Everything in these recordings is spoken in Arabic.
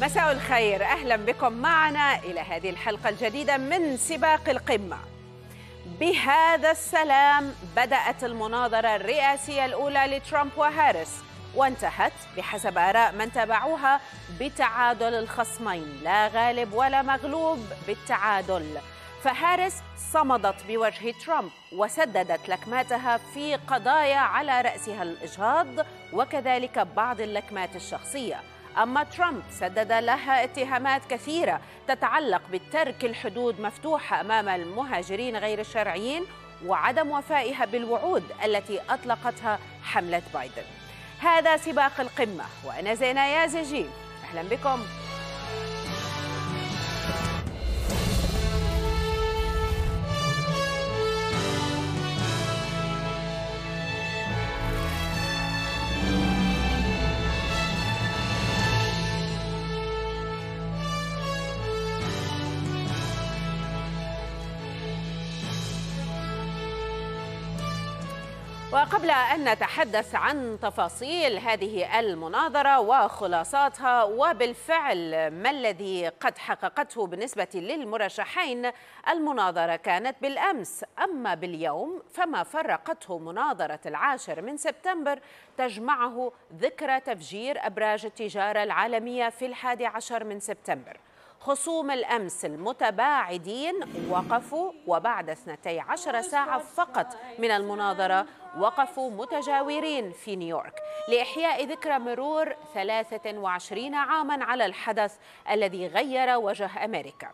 مساء الخير اهلا بكم معنا الى هذه الحلقه الجديده من سباق القمه بهذا السلام بدات المناظره الرئاسيه الاولى لترامب وهارس وانتهت بحسب اراء من تابعوها بتعادل الخصمين لا غالب ولا مغلوب بالتعادل فهارس صمدت بوجه ترامب وسددت لكماتها في قضايا على راسها الاجهاض وكذلك بعض اللكمات الشخصيه أما ترامب سدد لها اتهامات كثيرة تتعلق بترك الحدود مفتوحة أمام المهاجرين غير الشرعيين وعدم وفائها بالوعود التي أطلقتها حملة بايدن هذا سباق القمة وأنا زينة يازجي أهلا بكم وقبل أن نتحدث عن تفاصيل هذه المناظرة وخلاصاتها وبالفعل ما الذي قد حققته بالنسبة للمرشحين المناظرة كانت بالأمس أما باليوم فما فرقته مناظرة العاشر من سبتمبر تجمعه ذكرى تفجير أبراج التجارة العالمية في الحادي عشر من سبتمبر خصوم الأمس المتباعدين وقفوا وبعد 12 ساعة فقط من المناظرة وقفوا متجاورين في نيويورك لإحياء ذكرى مرور 23 عاما على الحدث الذي غير وجه أمريكا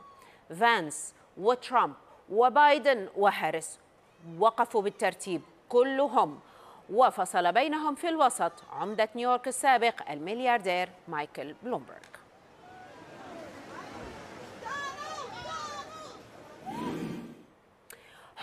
فانس وترامب وبايدن وهاريس وقفوا بالترتيب كلهم وفصل بينهم في الوسط عمدة نيويورك السابق الملياردير مايكل بلومبرغ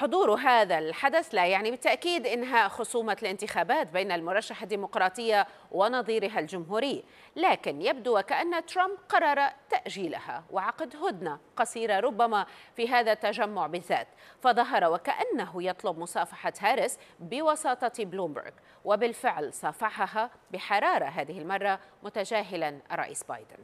حضور هذا الحدث لا يعني بالتأكيد إنهاء خصومة الانتخابات بين المرشح الديمقراطية ونظيرها الجمهوري لكن يبدو وكأن ترامب قرر تأجيلها وعقد هدنة قصيرة ربما في هذا التجمع بالذات فظهر وكأنه يطلب مصافحة هاريس بوساطة بلومبرغ وبالفعل صافحها بحرارة هذه المرة متجاهلا الرئيس بايدن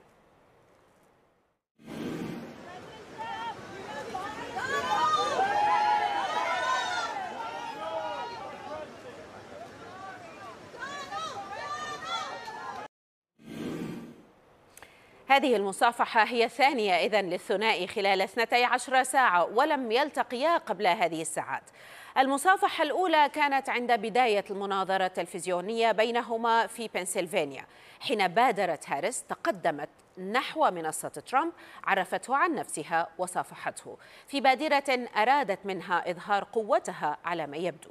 هذه المصافحة هي الثانية إذا للثنائي خلال 12 ساعة ولم يلتقيا قبل هذه الساعات المصافحة الأولى كانت عند بداية المناظرة التلفزيونية بينهما في بنسلفانيا حين بادرت هاريس تقدمت نحو منصة ترامب عرفته عن نفسها وصافحته في بادرة أرادت منها إظهار قوتها على ما يبدو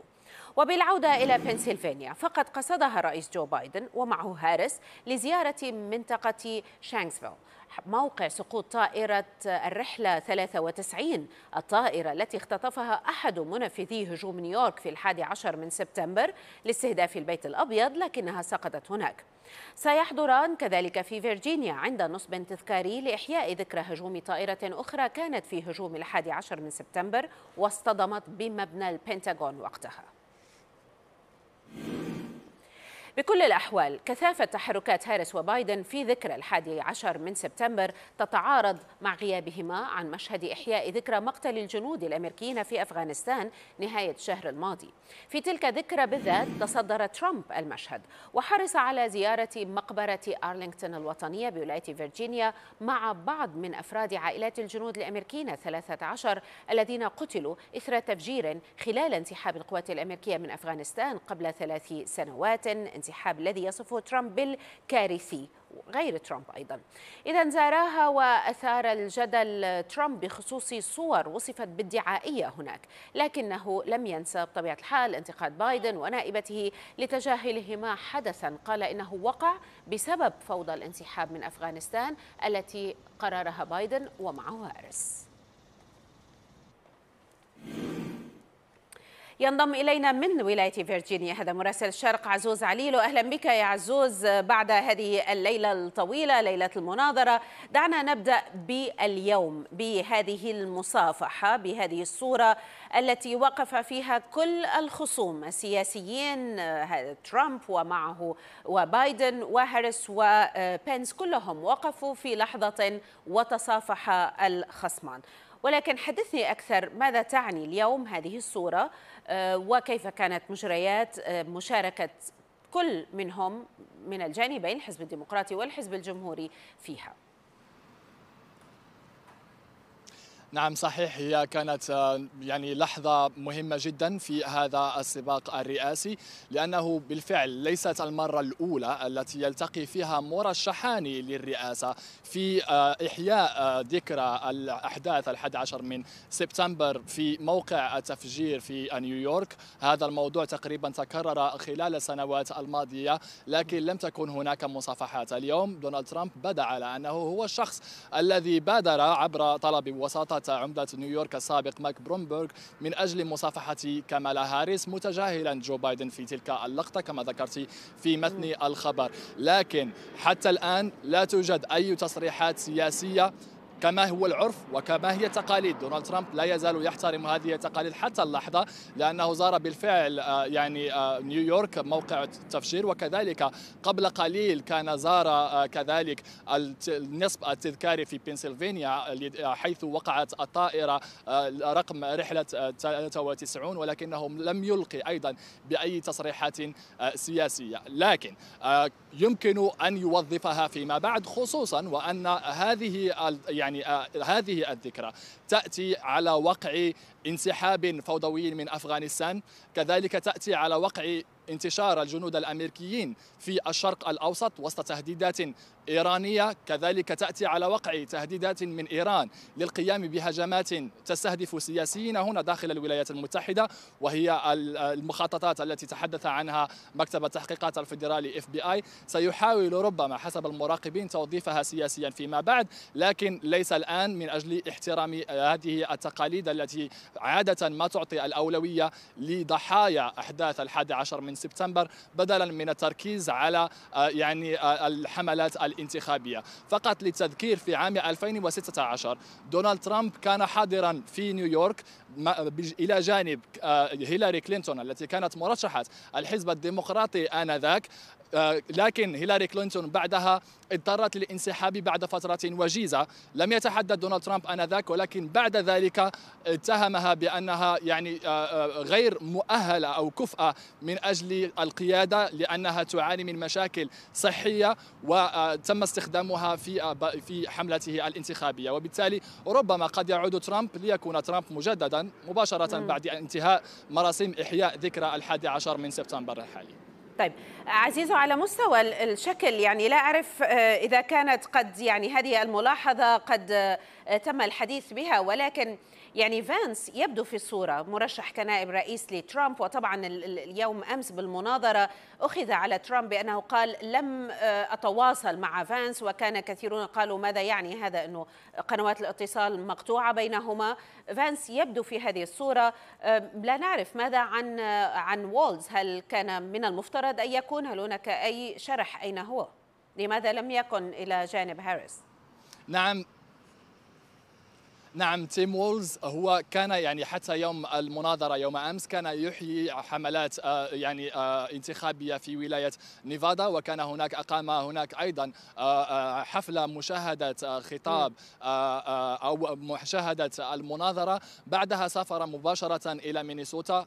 وبالعودة إلى بنسلفانيا فقد قصدها الرئيس جو بايدن ومعه هارس لزيارة منطقة شانكسفيل موقع سقوط طائرة الرحلة 93 الطائرة التي اختطفها أحد منفذي هجوم نيويورك في الحادي عشر من سبتمبر لاستهداف البيت الأبيض لكنها سقطت هناك سيحضران كذلك في فيرجينيا عند نصب تذكاري لإحياء ذكرى هجوم طائرة أخرى كانت في هجوم الحادي عشر من سبتمبر واصطدمت بمبنى البنتاغون وقتها Thank you. بكل الأحوال كثافة تحركات هاريس وبايدن في ذكرى الحادي عشر من سبتمبر تتعارض مع غيابهما عن مشهد إحياء ذكرى مقتل الجنود الأمريكيين في أفغانستان نهاية الشهر الماضي في تلك الذكرى بالذات تصدر ترامب المشهد وحرص على زيارة مقبرة أرلينغتون الوطنية بولاية فيرجينيا مع بعض من أفراد عائلات الجنود الأمريكيين 13 الذين قتلوا إثر تفجير خلال انسحاب القوات الأمريكية من أفغانستان قبل ثلاث سنوات الانسحاب الذي يصفه ترامب بالكارثي غير ترامب ايضا. اذا زاراها واثار الجدل ترامب بخصوص صور وصفت بادعائيه هناك، لكنه لم ينسى بطبيعه الحال انتقاد بايدن ونائبته لتجاهلهما حدثا، قال انه وقع بسبب فوضى الانسحاب من افغانستان التي قررها بايدن ومعه هارس. ينضم إلينا من ولاية فيرجينيا هذا مراسل الشرق عزوز عليل أهلا بك يا عزوز بعد هذه الليلة الطويلة ليلة المناظرة دعنا نبدأ باليوم بهذه المصافحة بهذه الصورة التي وقف فيها كل الخصوم السياسيين آه، ترامب ومعه وبايدن وهارس وبنس كلهم وقفوا في لحظة وتصافح الخصمان ولكن حدثني أكثر ماذا تعني اليوم هذه الصورة آه، وكيف كانت مجريات آه، مشاركة كل منهم من الجانبين الحزب الديمقراطي والحزب الجمهوري فيها نعم صحيح هي كانت آه، يعني لحظة مهمة جدا في هذا السباق الرئاسي لأنه بالفعل ليست المرة الأولى التي يلتقي فيها مرشحان للرئاسة في آه، إحياء آه، ذكرى الأحداث الحد عشر من سبتمبر في موقع التفجير في نيويورك هذا الموضوع تقريبا تكرر خلال السنوات الماضية لكن لم تكن هناك مصافحات اليوم دونالد ترامب بدأ على أنه هو الشخص الذي بادر عبر طلب وساطة عملة عمدة نيويورك السابق ماك برومبرغ من أجل مصافحة كامالا هاريس متجاهلا جو بايدن في تلك اللقطة كما ذكرت في متن الخبر لكن حتى الآن لا توجد أي تصريحات سياسية كما هو العرف وكما هي تقاليد دونالد ترامب لا يزال يحترم هذه التقاليد حتى اللحظة لأنه زار بالفعل آه، يعني آه، نيويورك موقع التفجير وكذلك قبل قليل كان زار آه، كذلك النصب التذكاري في بنسلفانيا حيث وقعت الطائرة رقم رحلة 93 ولكنه لم يلقي أيضا بأي تصريحات سياسية لكن يمكن أن يوظفها فيما بعد خصوصا وأن هذه يعني يعني آه، هذه الذكرى تأتي على وقع انسحاب فوضوي من أفغانستان كذلك تأتي على وقع انتشار الجنود الامريكيين في الشرق الاوسط وسط تهديدات ايرانيه كذلك تاتي على وقع تهديدات من ايران للقيام بهجمات تستهدف سياسيين هنا داخل الولايات المتحده وهي المخططات التي تحدث عنها مكتب التحقيقات الفيدرالي اف بي اي سيحاول ربما حسب المراقبين توظيفها سياسيا فيما بعد لكن ليس الان من اجل احترام هذه التقاليد التي عاده ما تعطي الاولويه لضحايا احداث الحادي عشر من سبتمبر بدلا من التركيز على آه، يعني آه، الحملات الانتخابية فقط للتذكير في عام 2016 دونالد ترامب كان حاضرا في نيويورك إلى جانب آه، هيلاري كلينتون التي كانت مرشحة الحزب الديمقراطي آنذاك آه، لكن هيلاري كلينتون بعدها اضطرت للانسحاب بعد فترة وجيزة لم يتحدث دونالد ترامب آنذاك ولكن بعد ذلك اتهمها بأنها يعني آه، آه، غير مؤهلة أو كفأة من أجل القيادة لأنها تعاني من مشاكل صحية وتم استخدامها في في حملته الانتخابية وبالتالي ربما قد يعود ترامب ليكون ترامب مجددا مباشرة نعم. بعد انتهاء مراسم إحياء ذكرى الحادي عشر من سبتمبر الحالي طيب عزيزه على مستوى الشكل يعني لا أعرف آه، إذا كانت قد يعني هذه الملاحظة قد آه، تم الحديث بها ولكن يعني فانس يبدو في الصورة مرشح كنائب رئيس لترامب وطبعا اليوم أمس بالمناظرة أخذ على ترامب بأنه قال لم آه، أتواصل مع فانس وكان كثيرون قالوا ماذا يعني هذا أنه قنوات الاتصال مقطوعة بينهما فانس يبدو في هذه الصورة آه، لا نعرف ماذا عن آه، عن وولز هل كان من المفترض أن يكون هل هناك أي شرح أين هو لماذا لم يكن إلى جانب هاريس نعم نعم تيم وولز هو كان يعني حتى يوم المناظرة يوم أمس كان يحيي حملات آه، يعني آه، انتخابية في ولاية نيفادا وكان هناك أقام هناك أيضا آه، حفلة مشاهدة خطاب أو مشاهدة المناظرة بعدها سافر مباشرة إلى مينيسوتا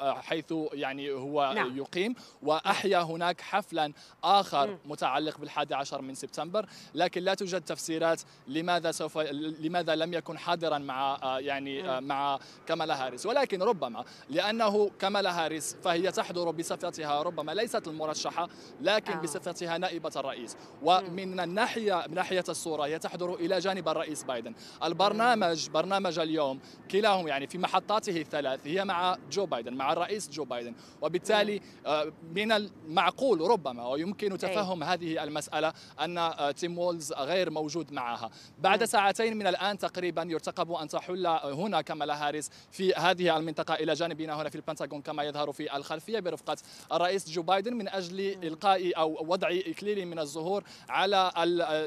حيث يعني هو نعم. يقيم وأحيا هناك حفلا آخر متعلق بالحادي عشر من سبتمبر لكن لا توجد تفسيرات لماذا سوف لماذا لم يكن حاضرا مع آه، يعني آه، نعم. مع كمالا هاريس ولكن ربما لانه كمالا هاريس فهي تحضر بصفتها ربما ليست المرشحه لكن آه. بصفتها نائبه الرئيس نعم. ومن الناحيه من ناحيه الصوره هي تحضر الى جانب الرئيس بايدن البرنامج نعم. برنامج اليوم كلاهم يعني في محطاته الثلاث هي مع جو بايدن مع الرئيس جو بايدن وبالتالي آه، من المعقول ربما ويمكن إيه. تفهم هذه المساله ان تيم وولز غير موجود معها بعد ساعتين من الان تقريبا تقريبا يرتقب أن تحل هنا كمالا هاريس في هذه المنطقة إلى جانبنا هنا في البنتاغون كما يظهر في الخلفية برفقة الرئيس جو بايدن من أجل إلقاء أو وضع إكليل من الزهور على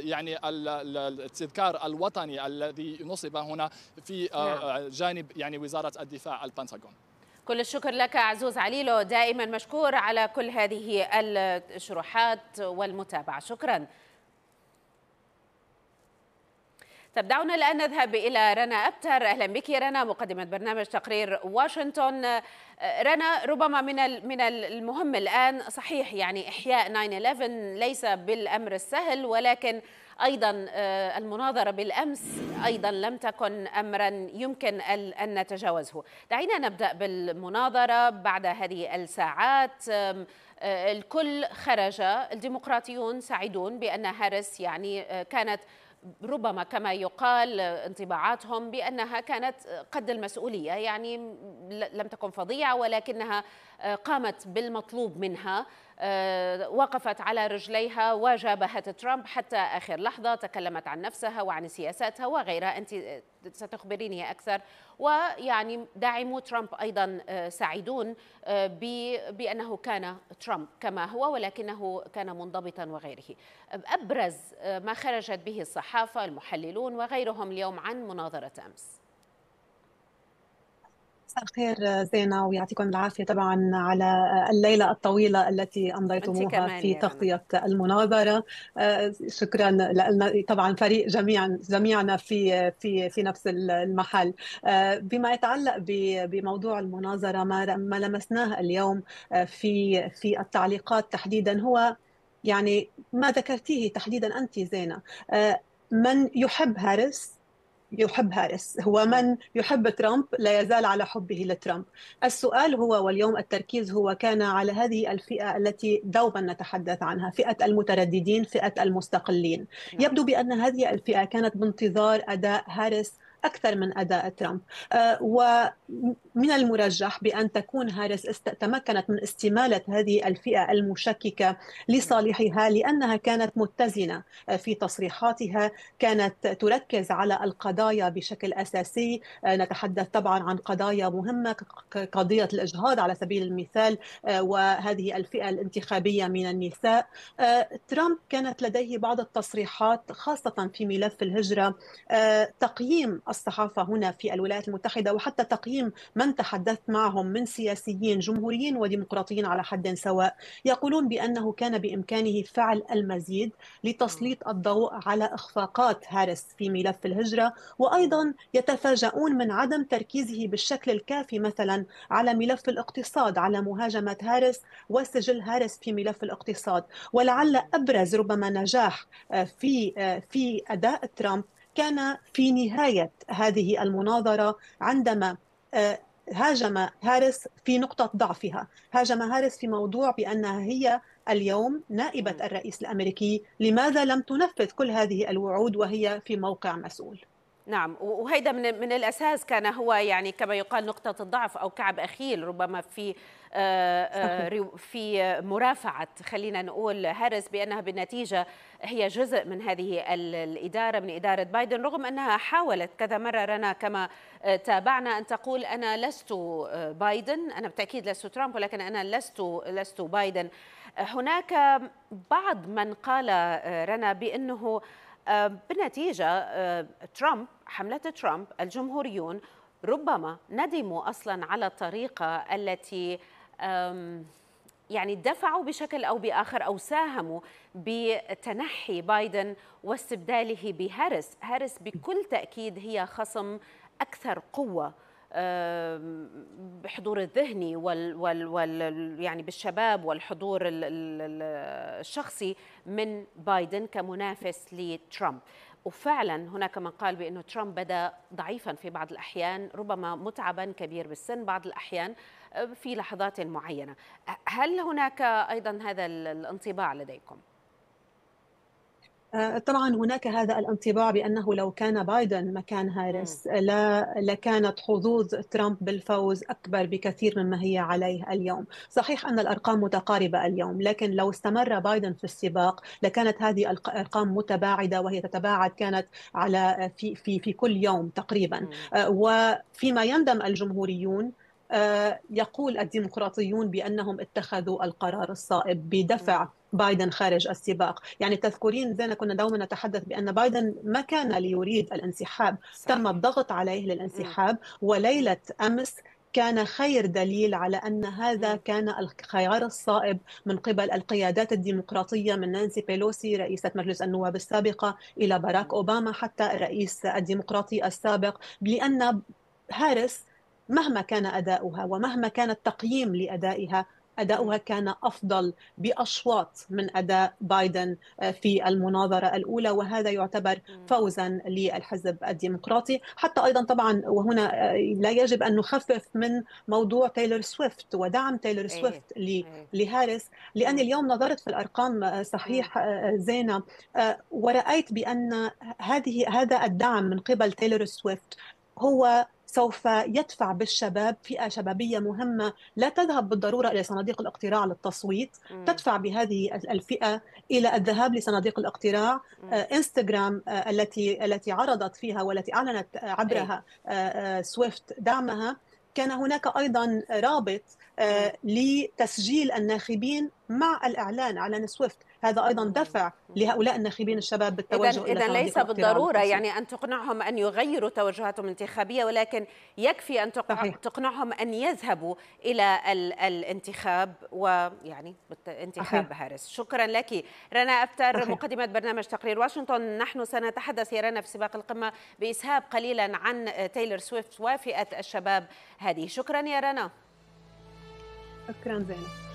يعني التذكار الوطني الذي نصب هنا في آه، نعم. جانب يعني وزارة الدفاع البنتاغون كل الشكر لك عزوز عليلو دائما مشكور على كل هذه الشروحات والمتابعة شكرا طب دعونا الآن نذهب إلى رنا أبتر أهلا بك يا رنا مقدمة برنامج تقرير واشنطن آه، رنا ربما من من المهم الآن صحيح يعني إحياء 9/11 ليس بالأمر السهل ولكن أيضا آه، المناظرة بالأمس أيضا لم تكن أمرا يمكن أن نتجاوزه دعينا نبدأ بالمناظرة بعد هذه الساعات آه، الكل خرج الديمقراطيون سعيدون بأن هارس يعني كانت ربما كما يقال انطباعاتهم بأنها كانت قد المسؤولية يعني لم تكن فظيعة ولكنها آه، قامت بالمطلوب منها آه، وقفت على رجليها وجابهت ترامب حتى آخر لحظة تكلمت عن نفسها وعن سياساتها وغيرها أنت آه، ستخبريني أكثر ويعني داعمو ترامب أيضا سعيدون بأنه كان ترامب كما هو ولكنه كان منضبطا وغيره أبرز ما خرجت به الصحافة المحللون وغيرهم اليوم عن مناظرة أمس مساء الخير زينة ويعطيكم العافية طبعا على الليلة الطويلة التي أمضيتموها في تغطية المناظرة آه، شكرا لنا طبعا فريق جميعا جميعنا في في في نفس المحل آه، بما يتعلق بموضوع المناظرة ما لمسناه اليوم آه، في في التعليقات تحديدا هو يعني ما ذكرتيه تحديدا أنت زينة من يحب هارس يحب هاريس هو من يحب ترامب لا يزال على حبه لترامب السؤال هو واليوم التركيز هو كان على هذه الفئة التي دوما نتحدث عنها فئة المترددين فئة المستقلين نعم. يبدو بأن هذه الفئة كانت بانتظار أداء هاريس أكثر من أداء ترامب آه، ومن المرجح بأن تكون هاريس تمكنت من استمالة هذه الفئة المشككة لصالحها لأنها كانت متزنة آه، في تصريحاتها كانت تركز على القضايا بشكل أساسي آه، نتحدث طبعا عن قضايا مهمة قضية الإجهاض على سبيل المثال وهذه الفئة الانتخابية من النساء ترامب كانت لديه بعض التصريحات خاصة في ملف الهجرة تقييم الصحافه هنا في الولايات المتحده وحتى تقييم من تحدثت معهم من سياسيين جمهوريين وديمقراطيين على حد سواء يقولون بانه كان بامكانه فعل المزيد لتسليط الضوء على اخفاقات هارس في ملف الهجره وايضا يتفاجؤون من عدم تركيزه بالشكل الكافي مثلا على ملف الاقتصاد على مهاجمه هارس وسجل هارس في ملف الاقتصاد ولعل ابرز ربما نجاح آه، في آه، في اداء ترامب كان في نهاية هذه المناظرة عندما آه، هاجم هارس في نقطة ضعفها هاجم هارس في موضوع بأنها هي اليوم نائبة الرئيس الأمريكي لماذا لم تنفذ كل هذه الوعود وهي في موقع مسؤول نعم وهيدا من, من الأساس كان هو يعني كما يقال نقطة الضعف أو كعب أخيل ربما في آه، آه، في مرافعة خلينا نقول هارس بأنها بالنتيجة هي جزء من هذه الإدارة من إدارة بايدن رغم أنها حاولت كذا مرة رنا كما آه، تابعنا أن تقول أنا لست بايدن أنا بالتأكيد لست ترامب ولكن أنا لست لست بايدن هناك بعض من قال رنا بأنه بالنتيجة ترامب حملة ترامب الجمهوريون ربما ندموا أصلا على الطريقة التي يعني دفعوا بشكل او باخر او ساهموا بتنحي بايدن واستبداله بهارس، هارس بكل تاكيد هي خصم اكثر قوه بحضور الذهني وال, وال, وال يعني بالشباب والحضور الشخصي من بايدن كمنافس لترامب وفعلا هناك من قال بانه ترامب بدا ضعيفا في بعض الأحيان ربما متعبا كبير بالسن بعض الأحيان في لحظات معينة هل هناك أيضا هذا الانطباع لديكم؟ آه، طبعا هناك هذا الانطباع بانه لو كان بايدن مكان هاريس لا لكانت حظوظ ترامب بالفوز اكبر بكثير مما هي عليه اليوم، صحيح ان الارقام متقاربه اليوم لكن لو استمر بايدن في السباق لكانت هذه الارقام متباعده وهي تتباعد كانت على آه، في في في كل يوم تقريبا آه، وفيما يندم الجمهوريون آه، يقول الديمقراطيون بأنهم اتخذوا القرار الصائب بدفع بايدن خارج السباق يعني تذكرين زينا كنا دوما نتحدث بأن بايدن ما كان ليريد الانسحاب تم الضغط عليه للانسحاب وليلة أمس كان خير دليل على ان هذا كان الخيار الصائب من قبل القيادات الديمقراطيه من نانسي بيلوسي رئيسه مجلس النواب السابقه الى باراك اوباما حتى الرئيس الديمقراطي السابق لان هارس مهما كان اداؤها ومهما كان التقييم لادائها اداؤها كان افضل باشواط من اداء بايدن آه، في المناظره الاولى وهذا يعتبر فوزا للحزب الديمقراطي حتى ايضا طبعا وهنا آه، لا يجب ان نخفف من موضوع تايلور سويفت ودعم تايلور إيه، سويفت إيه. لهاريس لان اليوم نظرت في الارقام آه، صحيح زينه ورايت بان هذه هذا الدعم من قبل تايلور سويفت هو سوف يدفع بالشباب فئه شبابيه مهمه لا تذهب بالضروره الى صناديق الاقتراع للتصويت مم. تدفع بهذه الفئه الى الذهاب لصناديق الاقتراع م. آه، انستغرام آه، التي التي عرضت فيها والتي اعلنت آه، عبرها سويفت دعمها كان هناك ايضا رابط لتسجيل الناخبين مع الاعلان اعلان سويفت هذا أيضا دفع لهؤلاء الناخبين الشباب بالتوجه إذا ليس بالضرورة يعني أن تقنعهم أن يغيروا توجهاتهم الانتخابية ولكن يكفي أن تقنعهم أن يذهبوا إلى الانتخاب ويعني انتخاب هارس شكرا لك رنا أفتر مقدمة برنامج تقرير واشنطن نحن سنتحدث يا رنا في سباق القمة بإسهاب قليلا عن تايلر سويفت وفئة الشباب هذه شكرا يا رنا شكرا زينب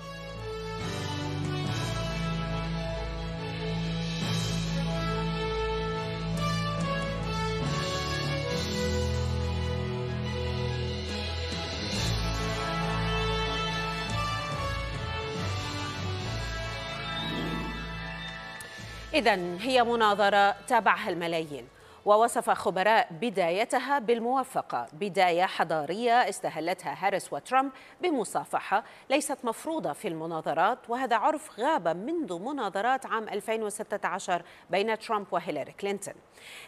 إذا هي مناظرة تابعها الملايين ووصف خبراء بدايتها بالموفقة بداية حضارية استهلتها هاريس وترامب بمصافحة ليست مفروضة في المناظرات وهذا عرف غاب منذ مناظرات عام 2016 بين ترامب وهيلاري كلينتون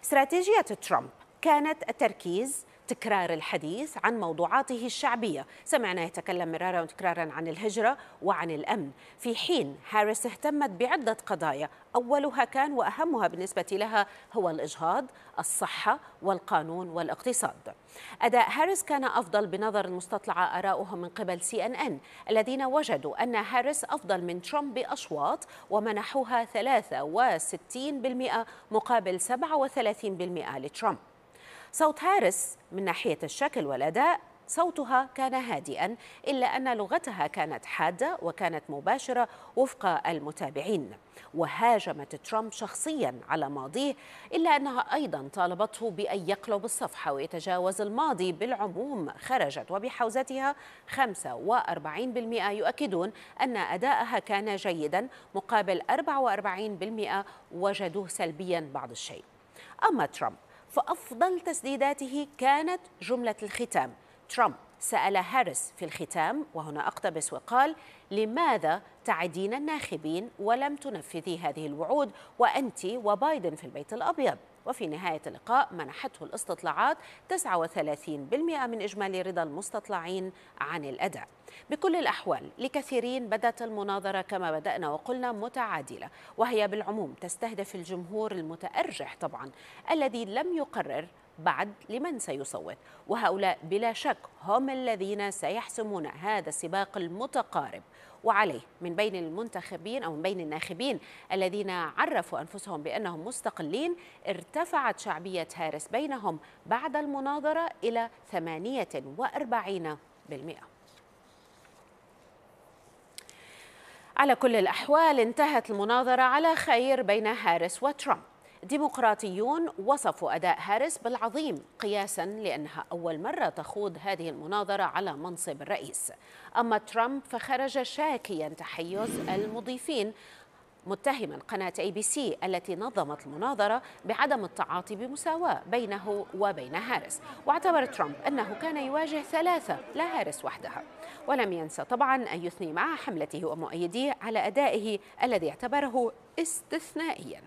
استراتيجية ترامب كانت التركيز تكرار الحديث عن موضوعاته الشعبية سمعنا يتكلم مرارا وتكرارا عن الهجرة وعن الأمن في حين هاريس اهتمت بعدة قضايا أولها كان وأهمها بالنسبة لها هو الإجهاض الصحة والقانون والاقتصاد أداء هاريس كان أفضل بنظر المستطلعة آراؤهم من قبل سي أن أن الذين وجدوا أن هاريس أفضل من ترامب بأشواط ومنحوها 63% مقابل 37% لترامب صوت هارس من ناحية الشكل والأداء صوتها كان هادئا إلا أن لغتها كانت حادة وكانت مباشرة وفق المتابعين وهاجمت ترامب شخصيا على ماضيه إلا أنها أيضا طالبته بأن يقلب الصفحة ويتجاوز الماضي بالعموم خرجت وبحوزتها 45% يؤكدون أن أداءها كان جيدا مقابل 44% وجدوه سلبيا بعض الشيء أما ترامب فأفضل تسديداته كانت جملة الختام ترامب سأل هاريس في الختام وهنا أقتبس وقال لماذا تعدين الناخبين ولم تنفذي هذه الوعود وأنت وبايدن في البيت الأبيض وفي نهاية اللقاء منحته الاستطلاعات 39% من إجمالي رضا المستطلعين عن الأداء بكل الأحوال لكثيرين بدأت المناظرة كما بدأنا وقلنا متعادلة وهي بالعموم تستهدف الجمهور المتأرجح طبعا الذي لم يقرر بعد لمن سيصوت وهؤلاء بلا شك هم الذين سيحسمون هذا السباق المتقارب وعليه من بين المنتخبين أو من بين الناخبين الذين عرفوا أنفسهم بأنهم مستقلين ارتفعت شعبية هارس بينهم بعد المناظرة إلى 48 على كل الأحوال انتهت المناظرة على خير بين هارس وترامب ديمقراطيون وصفوا أداء هاريس بالعظيم قياسا لأنها أول مرة تخوض هذه المناظرة على منصب الرئيس أما ترامب فخرج شاكيا تحيز المضيفين متهما قناة اي بي سي التي نظمت المناظرة بعدم التعاطي بمساواة بينه وبين هاريس واعتبر ترامب أنه كان يواجه ثلاثة لا هاريس وحدها ولم ينسى طبعا أن يثني مع حملته ومؤيديه على أدائه الذي اعتبره استثنائيا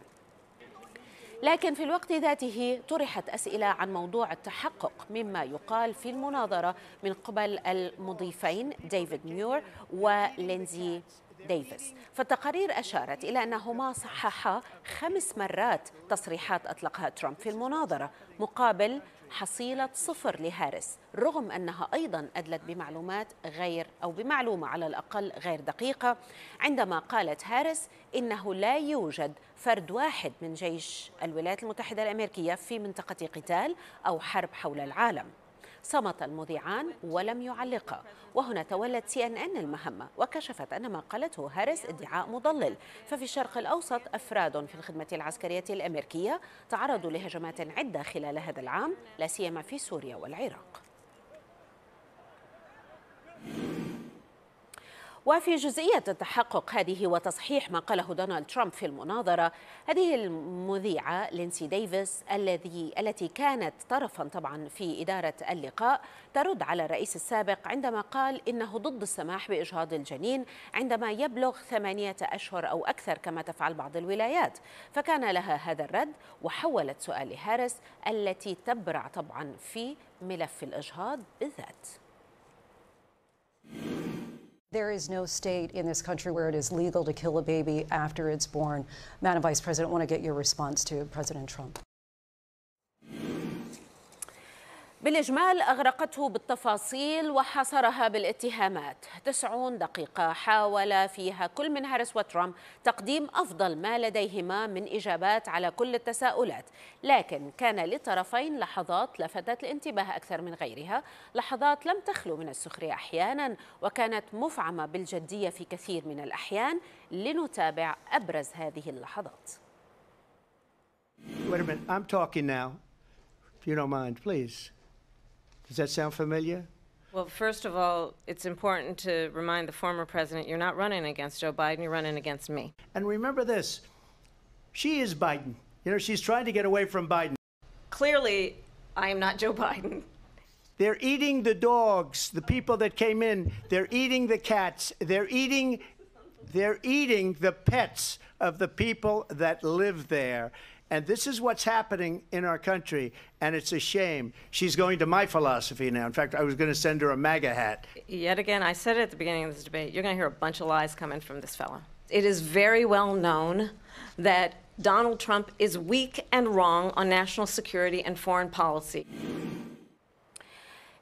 لكن في الوقت ذاته طرحت أسئلة عن موضوع التحقق مما يقال في المناظرة من قبل المضيفين ديفيد ميور ولينزي ديفيس فالتقارير أشارت إلى أنهما صححا خمس مرات تصريحات أطلقها ترامب في المناظرة مقابل حصيلة صفر لهارس رغم أنها أيضا أدلت بمعلومات غير أو بمعلومة على الأقل غير دقيقة عندما قالت هارس إنه لا يوجد فرد واحد من جيش الولايات المتحدة الأمريكية في منطقة قتال أو حرب حول العالم صمت المذيعان ولم يعلقا وهنا تولت سي ان ان المهمه وكشفت ان ما قالته هاريس ادعاء مضلل ففي الشرق الاوسط افراد في الخدمه العسكريه الامريكيه تعرضوا لهجمات عده خلال هذا العام لا سيما في سوريا والعراق. وفي جزئية تحقق هذه وتصحيح ما قاله دونالد ترامب في المناظرة هذه المذيعة لينسي ديفيس الذي التي كانت طرفا طبعا في إدارة اللقاء ترد على الرئيس السابق عندما قال إنه ضد السماح بإجهاض الجنين عندما يبلغ ثمانية أشهر أو أكثر كما تفعل بعض الولايات فكان لها هذا الرد وحولت سؤال هارس التي تبرع طبعا في ملف الإجهاض بالذات There is no state in this country where it is legal to kill a baby after it's born. Madam Vice President, I want to get your response to President Trump. بالإجمال أغرقته بالتفاصيل وحصرها بالاتهامات 90 دقيقة حاول فيها كل من هاريس وترامب تقديم أفضل ما لديهما من إجابات على كل التساؤلات لكن كان للطرفين لحظات لفتت الانتباه أكثر من غيرها لحظات لم تخلو من السخرية أحيانا وكانت مفعمة بالجدية في كثير من الأحيان لنتابع أبرز هذه اللحظات Wait a minute, I'm talking now. if you don't mind, please. Does that sound familiar? Well, first of all, it's important to remind the former president you're not running against Joe Biden, you're running against me. And remember this she is Biden. You know, she's trying to get away from Biden. Clearly, I am not Joe Biden. They're eating the dogs, the people that came in. They're eating the cats. They're eating they're eating the pets of the people that live there. And this is what's happening in our country, and it's a shame. She's going to my philosophy now. In fact, I was going to send her a MAGA hat. Yet again, I said it at the beginning of this debate you're going to hear a bunch of lies coming from this fella. It is very well known that Donald Trump is weak and wrong on national security and foreign policy.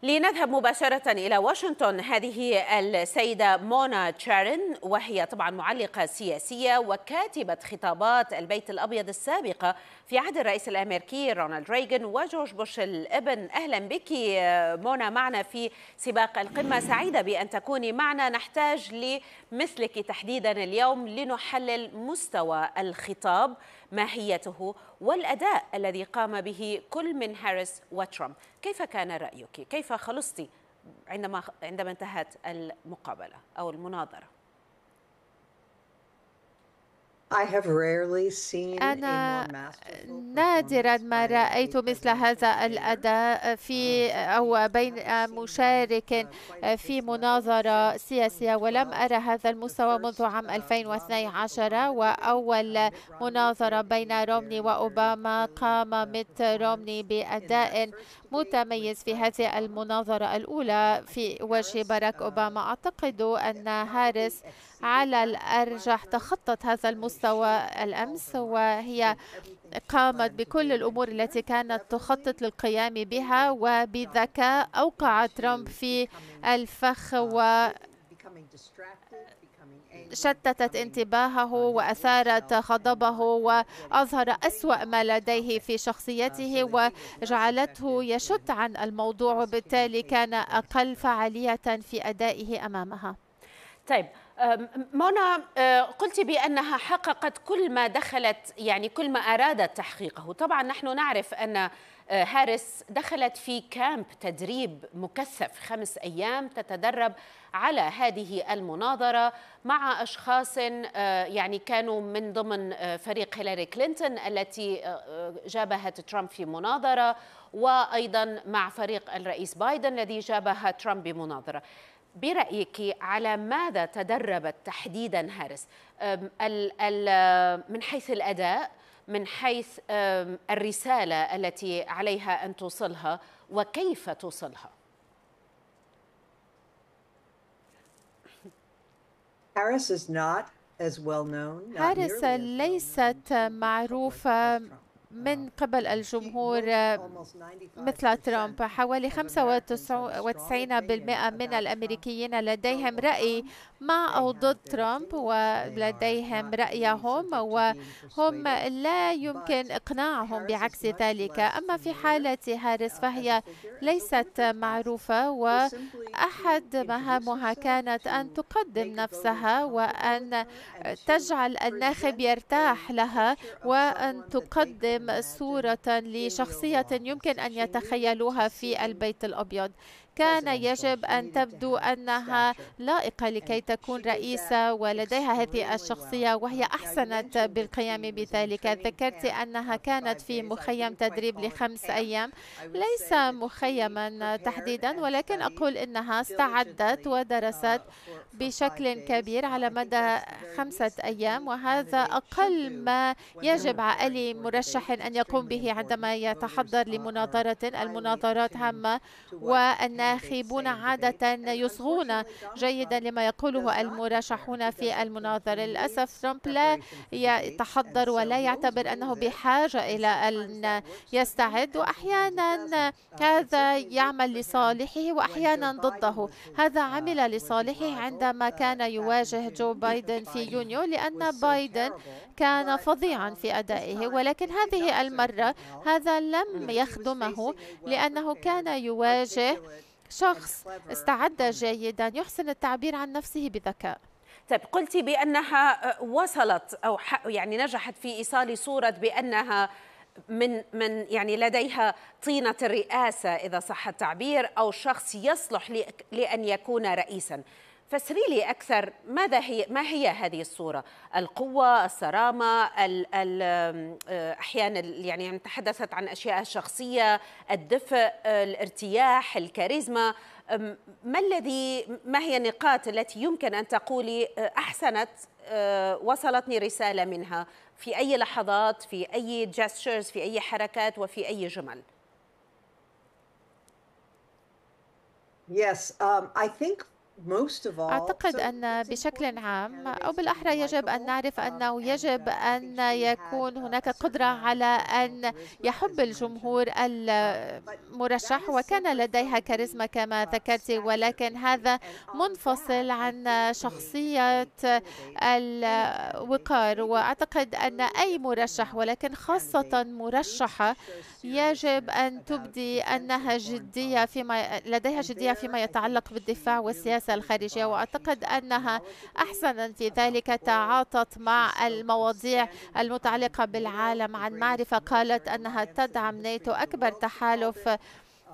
لنذهب مباشرة إلى واشنطن هذه السيدة مونا تشارن وهي طبعا معلقة سياسية وكاتبة خطابات البيت الأبيض السابقة في عهد الرئيس الأمريكي رونالد ريغان وجورج بوش الابن أهلا بك مونا معنا في سباق القمة سعيدة بأن تكوني معنا نحتاج لمثلك تحديدا اليوم لنحلل مستوى الخطاب ماهيته والأداء الذي قام به كل من هاريس وترامب كيف كان رأيك؟ كيف خلصتِ عندما عندما انتهت المقابلة أو المناظرة؟ أنا نادرا ما رأيت مثل هذا الأداء في um, أو بين مشارك في مناظرة سياسية um, ولم أرى هذا المستوى منذ عام 2012 uh, وأول مناظرة بين رومني وأوباما قام ميت رومني بأداء متميز في هذه المناظرة الأولى uh, في وجه باراك uh, أوباما أعتقد أن هارس على الأرجح تخطت هذا المستوى مستوى الأمس وهي قامت بكل الأمور التي كانت تخطط للقيام بها وبذكاء أوقع ترامب في الفخ و شتتت انتباهه وأثارت غضبه وأظهر أسوأ ما لديه في شخصيته وجعلته يشت عن الموضوع وبالتالي كان أقل فعالية في أدائه أمامها طيب منى أه، قلت بأنها حققت كل ما دخلت يعني كل ما أرادت تحقيقه طبعا نحن نعرف أن أه، هاريس دخلت في كامب تدريب مكثف خمس أيام تتدرب على هذه المناظرة مع أشخاص أه، يعني كانوا من ضمن فريق هيلاري كلينتون التي جابهت ترامب في مناظرة وأيضا مع فريق الرئيس بايدن الذي جابها ترامب بمناظرة برأيك على ماذا تدربت تحديدا هارس من حيث الأداء من حيث الرسالة التي عليها أن توصلها وكيف توصلها هارس ليست معروفة من قبل الجمهور آه، مثل ترامب حوالي 95% من الأمريكيين لديهم رأي مع أو ضد ترامب ولديهم رأيهم وهم لا يمكن إقناعهم بعكس ذلك أما في حالة هارس فهي ليست معروفة وأحد مهامها كانت أن تقدم نفسها وأن تجعل الناخب يرتاح لها وأن تقدم صورة لشخصية يمكن أن يتخيلوها في البيت الأبيض كان يجب أن تبدو أنها لائقة لكي تكون رئيسة ولديها هذه الشخصية وهي أحسنت بالقيام بذلك ذكرت أنها كانت في مخيم تدريب لخمس أيام ليس مخيما تحديدا ولكن أقول إنها uh, استعدت ودرست بشكل كبير على مدى خمسة أيام وهذا أقل ما يجب على مرشح أن يقوم به عندما يتحضر لمناظرة المناظرات هامة وأن الناخبون عادة يصغون جيدا لما يقوله المرشحون في المناظرة للأسف ترامب لا يتحضر ولا يعتبر أنه بحاجة إلى أن يستعد وأحيانا هذا يعمل لصالحه وأحيانا ضده هذا عمل لصالحه عندما كان يواجه جو بايدن في يونيو لأن بايدن كان فظيعا في أدائه ولكن هذه المرة هذا لم يخدمه لأنه كان يواجه شخص استعد جيدا يحسن التعبير عن نفسه بذكاء طيب قلت بأنها آه، وصلت أو يعني نجحت في إيصال صورة بأنها من من يعني لديها طينة الرئاسة إذا صح التعبير أو شخص يصلح لأن يكون رئيسا فسري لي أكثر ماذا هي ما هي هذه الصورة القوة الصرامة ال ال آه، أحيانا يعني تحدثت عن أشياء شخصيه، الدفء آه، الارتياح الكاريزما ما الذي ما هي النقاط التي يمكن أن تقولي آه، أحسنت وصلتني رسالة منها في أي لحظات في أي جستشرز في أي حركات وفي أي جمل Yes, um, I think أعتقد أن بشكل عام أو بالأحرى يجب أن نعرف um, أنه يجب uh, أن يكون uh, هناك قدرة على أن يحب الجمهور المرشح um, وكان لديها كاريزما كما ذكرت ولكن هذا منفصل عن شخصية الوقار وأعتقد أن أي مرشح ولكن خاصة مرشحة يجب أن تبدي أنها جدية فيما لديها جدية فيما يتعلق بالدفاع والسياسة الخارجية وأعتقد أنها أحسن في ذلك تعاطت مع المواضيع المتعلقة بالعالم عن معرفة قالت أنها تدعم ناتو أكبر تحالف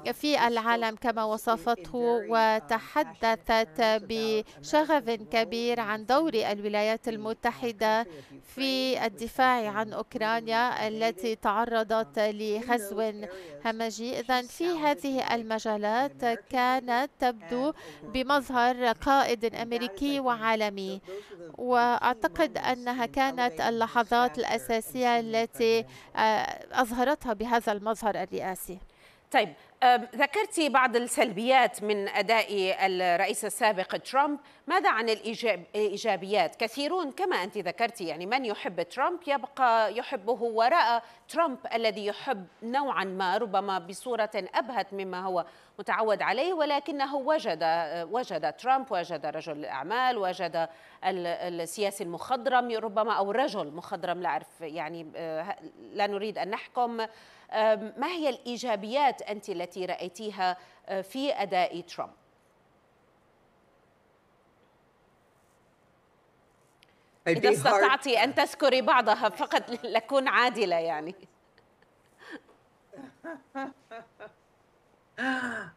آه، في العالم كما وصفته وتحدثت بشغف كبير عن دور الولايات المتحدة في الدفاع عن أوكرانيا التي تعرضت لغزو همجي إذا في هذه المجالات كانت تبدو بمظهر قائد أمريكي وعالمي وأعتقد أنها كانت اللحظات الأساسية التي آه، أظهرتها بهذا المظهر الرئاسي طيب ذكرتي بعض السلبيات من اداء الرئيس السابق ترامب ماذا عن الايجابيات كثيرون كما انت ذكرتي يعني من يحب ترامب يبقى يحبه وراء ترامب الذي يحب نوعا ما ربما بصوره ابهت مما هو متعود عليه ولكنه وجد وجد ترامب وجد رجل الاعمال وجد السياسي المخضرم ربما او رجل مخضرم لا اعرف يعني آه، لا نريد ان نحكم ما هي الايجابيات انت التي التي رأيتيها آه، في أداء ترامب إذا استطعت أن تذكري بعضها فقط لأكون عادلة يعني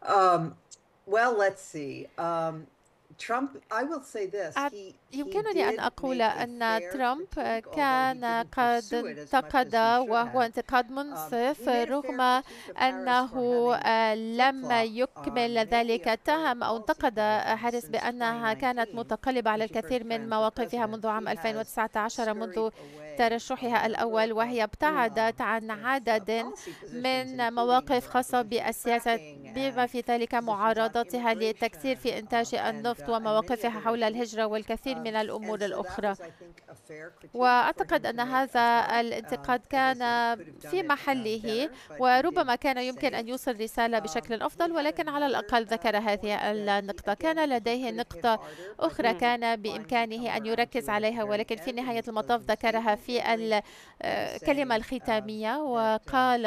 um, well, let's see. Um, Trump, I will say this. Uh, he يمكنني أن أقول أن ترامب كان قد انتقد وهو انتقاد منصف um, رغم أنه لم um, يكمل ذلك اتهم أو انتقد هاريس بأنها كانت متقلبة على الكثير من مواقفها منذ عام 2019 منذ ترشحها الأول وهي ابتعدت عن عدد من مواقف خاصة بالسياسة بما في ذلك معارضتها للتكثير في إنتاج um, النفط uh, ومواقفها حول الهجرة والكثير من um, الأمور الأخرى وأعتقد أن هذا uh, um, الانتقاد كان في um, محله وربما كان يمكن أن يوصل رسالة بشكل أفضل ولكن على الأقل uh, ذكر هذه النقطة كان لديه نقطة أخرى كان بإمكانه أن يركز عليها ولكن في نهاية المطاف ذكرها في الكلمة آه، uh, الختامية وقال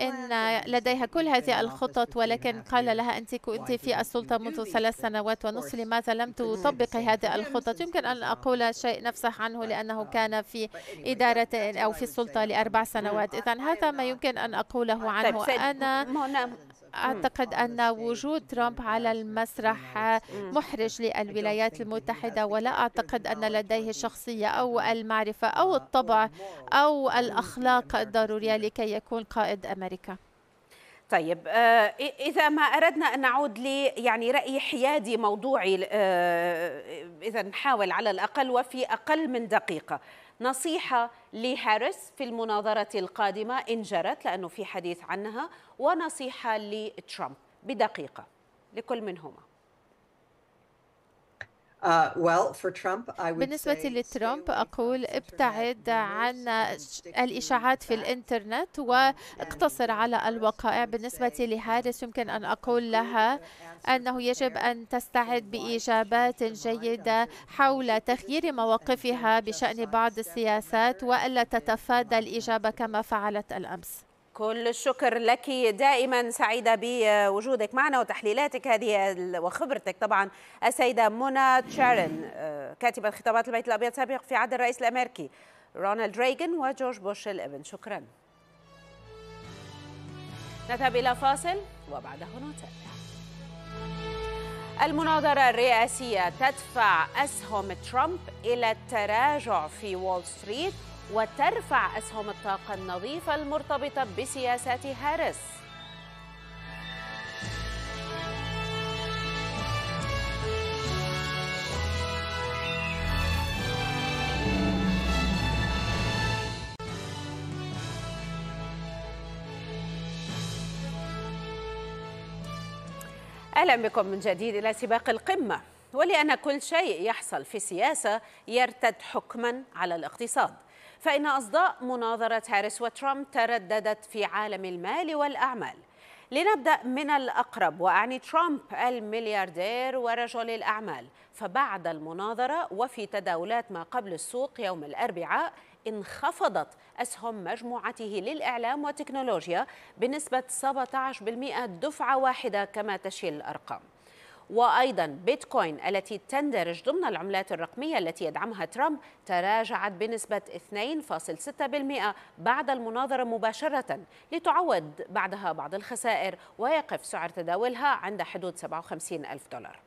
إن لديها كل هذه الخطط ولكن قال لها أنت كنت في السلطة منذ ثلاث سنوات ونصف لماذا لم تطبقي هذه الخطط الخطط يمكن أن أقول شيء نفسه عنه لأنه كان في إدارة أو في السلطة لأربع سنوات إذا هذا ما يمكن أن أقوله طيب، عنه أنا نعم؟ أعتقد أن وجود ترامب على المسرح محرج للولايات المتحدة ولا أعتقد أن لديه الشخصية أو المعرفة أو الطبع أو الأخلاق الضرورية لكي يكون قائد أمريكا طيب آه، إذا ما أردنا أن نعود لي يعني رأي حيادي موضوعي آه، إذا نحاول على الأقل وفي أقل من دقيقة نصيحة لهاريس في المناظرة القادمة إن جرت لأنه في حديث عنها ونصيحة لترامب بدقيقة لكل منهما آه، بالنسبة لترامب أقول ابتعد عن الإشاعات في الإنترنت واقتصر على الوقائع بالنسبة لهارس يمكن أن أقول لها أنه يجب أن تستعد بإجابات جيدة حول تغيير مواقفها بشأن بعض السياسات وألا تتفادى الإجابة كما فعلت الأمس كل الشكر لك دائما سعيده بوجودك معنا وتحليلاتك هذه وخبرتك طبعا السيده منى تشارن آه، كاتبه خطابات البيت الابيض سابق في عهد الرئيس الامريكي رونالد ريغن وجورج بوش الابن شكرا نذهب الى فاصل وبعده نتابع المناظرة الرئاسية تدفع أسهم ترامب إلى التراجع في وول ستريت وترفع أسهم الطاقة النظيفة المرتبطة بسياسات هارس أهلا بكم من جديد إلى سباق القمة ولأن كل شيء يحصل في السياسة يرتد حكما على الاقتصاد فإن أصداء مناظرة هاريس وترامب ترددت في عالم المال والأعمال لنبدأ من الأقرب وأعني ترامب الملياردير ورجل الأعمال فبعد المناظرة وفي تداولات ما قبل السوق يوم الأربعاء انخفضت أسهم مجموعته للإعلام والتكنولوجيا بنسبة 17% دفعة واحدة كما تشير الأرقام وأيضا بيتكوين التي تندرج ضمن العملات الرقمية التي يدعمها ترامب تراجعت بنسبة 2.6% بعد المناظرة مباشرة لتعوض بعدها بعض الخسائر ويقف سعر تداولها عند حدود 57 ألف دولار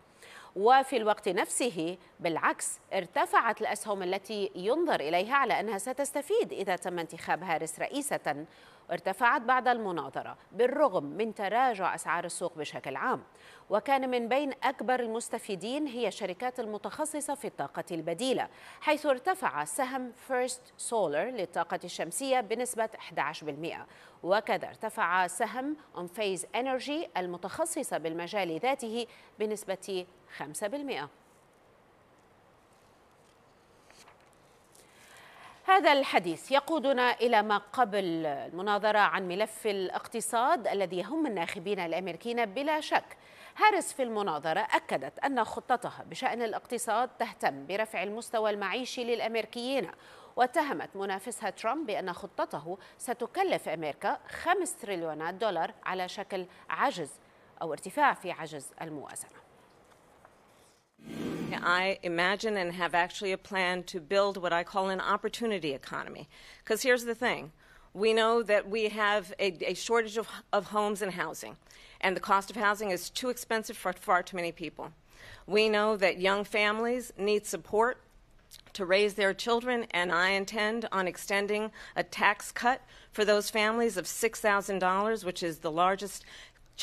وفي الوقت نفسه بالعكس ارتفعت الأسهم التي ينظر إليها على أنها ستستفيد إذا تم انتخاب هاريس رئيسة ارتفعت بعد المناظرة بالرغم من تراجع أسعار السوق بشكل عام وكان من بين أكبر المستفيدين هي الشركات المتخصصة في الطاقة البديلة حيث ارتفع سهم فيرست سولر للطاقة الشمسية بنسبة 11% وكذا ارتفع سهم أون فيز انرجي المتخصصة بالمجال ذاته بنسبة 5% هذا الحديث يقودنا إلى ما قبل المناظرة عن ملف الاقتصاد الذي يهم الناخبين الأمريكيين بلا شك هارس في المناظرة أكدت أن خطتها بشأن الاقتصاد تهتم برفع المستوى المعيشي للأمريكيين واتهمت منافسها ترامب بأن خطته ستكلف أمريكا 5 تريليونات دولار على شكل عجز أو ارتفاع في عجز الموازنة I imagine and have actually a plan to build what I call an opportunity economy. Because here's the thing we know that we have a, a shortage of, of, homes and housing, and the cost of housing is too expensive for far too many people. We know that young families need support to raise their children, and I intend on extending a tax cut for those families of $6,000, which is the largest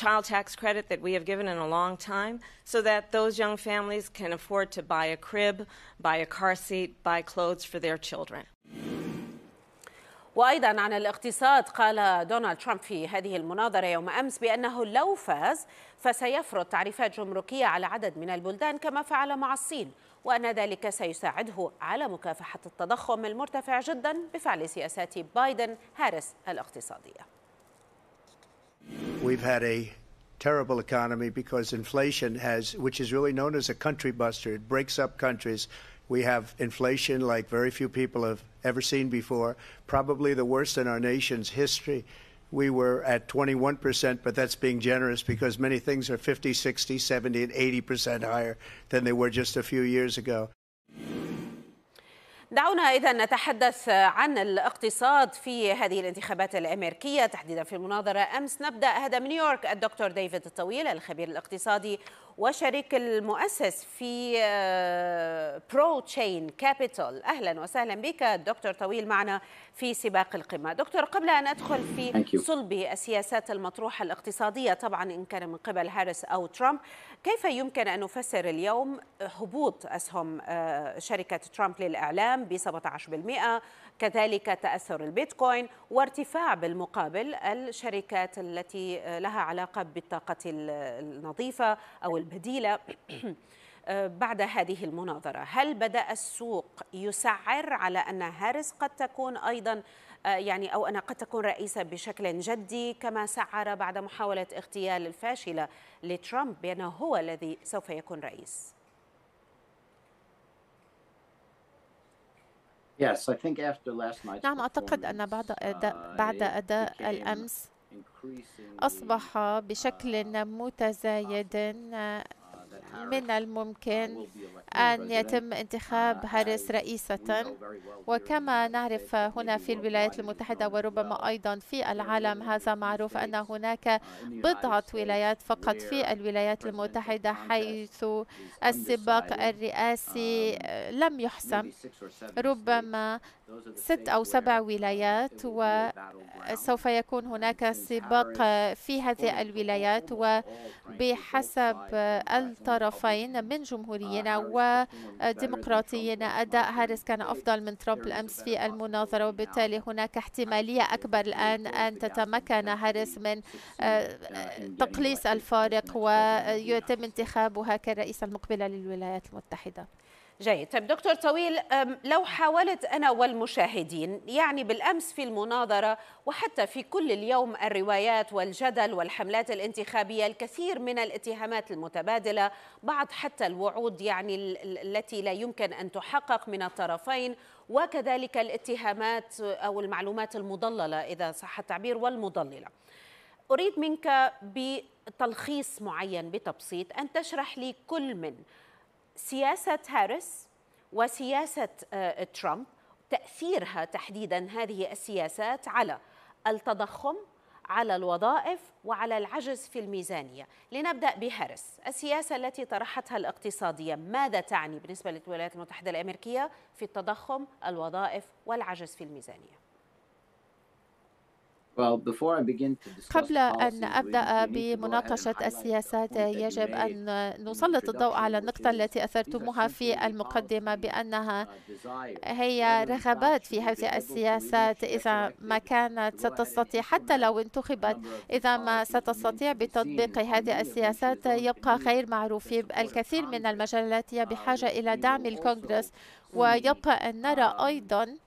child tax credit that we have given in a long time so that those young families can afford to buy a crib, buy a car seat, buy clothes for their children. وايضا عن الاقتصاد قال دونالد ترامب في هذه المناظره يوم امس بانه لو فاز فسيفرض تعريفات جمركيه على عدد من البلدان كما فعل مع الصين وان ذلك سيساعده على مكافحه التضخم المرتفع جدا بفعل سياسات بايدن هارس الاقتصاديه We've had a terrible economy because inflation has, which is really known as a country buster, it breaks up countries. We have inflation like very few people have ever seen before, probably the worst in our nation's history. We were at 21%, but that's being generous because many things are 50, 60, 70, and 80% higher than they were just a few years ago. دعونا إذا نتحدث عن الاقتصاد في هذه الانتخابات الأمريكية تحديدا في المناظرة أمس نبدأ هذا من نيويورك الدكتور ديفيد الطويل الخبير الاقتصادي وشريك المؤسس في برو تشين كابيتال اهلا وسهلا بك دكتور طويل معنا في سباق القمه دكتور قبل ان ادخل في صلب السياسات المطروحه الاقتصاديه طبعا ان كان من قبل هاريس او ترامب كيف يمكن ان نفسر اليوم هبوط اسهم آه، شركه ترامب للاعلام ب 17% كذلك تأثر البيتكوين وارتفاع بالمقابل الشركات التي آه، لها علاقة بالطاقة النظيفة أو البديلة آه، بعد هذه المناظرة هل بدأ السوق يسعر على أن هارس قد تكون أيضا آه، يعني أو أنا قد تكون رئيسة بشكل جدي كما سعر بعد محاولة اغتيال الفاشلة لترامب بأنه هو الذي سوف يكون رئيس نعم أعتقد أن بعد uh, أداء, بعد أداء الأمس أصبح uh, بشكل uh, متزايد من الممكن أن يتم انتخاب uh, هاريس رئيسة وكما نعرف هنا في الولايات المتحدة وربما أيضا في العالم هذا معروف أن هناك uh, بضعة ولايات فقط في الولايات المتحدة حيث السباق الرئاسي um, لم يحسم ربما ست أو سبع ولايات وسوف يكون هناك سباق في هذه الولايات وبحسب الطرفين من جمهوريين وديمقراطيين أداء هاريس كان أفضل من ترامب الأمس في المناظرة وبالتالي هناك احتمالية أكبر الآن أن تتمكن هاريس من آه، تقليص الفارق ويتم انتخابها كالرئيسة المقبلة للولايات المتحدة جيد طيب دكتور طويل لو حاولت أنا والمشاهدين يعني بالأمس في المناظرة وحتى في كل اليوم الروايات والجدل والحملات الانتخابية الكثير من الاتهامات المتبادلة بعض حتى الوعود يعني التي لا يمكن أن تحقق من الطرفين وكذلك الاتهامات أو المعلومات المضللة إذا صح التعبير والمضللة أريد منك بتلخيص معين بتبسيط أن تشرح لي كل من سياسة هاريس وسياسة آه، ترامب تأثيرها تحديدا هذه السياسات على التضخم على الوظائف وعلى العجز في الميزانية لنبدأ بهارس السياسة التي طرحتها الاقتصادية ماذا تعني بالنسبة للولايات المتحدة الأمريكية في التضخم الوظائف والعجز في الميزانية قبل أن أبدأ بمناقشة السياسات يجب أن نسلط الضوء على النقطة التي أثرتموها في المقدمة uh, بأنها هي رغبات في هذه السياسات إذا ما كانت ستستطيع حتى لو انتخبت إذا ما ستستطيع بتطبيق هذه السياسات يبقى غير معروف الكثير من المجالات هي بحاجة uh, إلى دعم الكونغرس ويبقى أن نرى um, أيضاً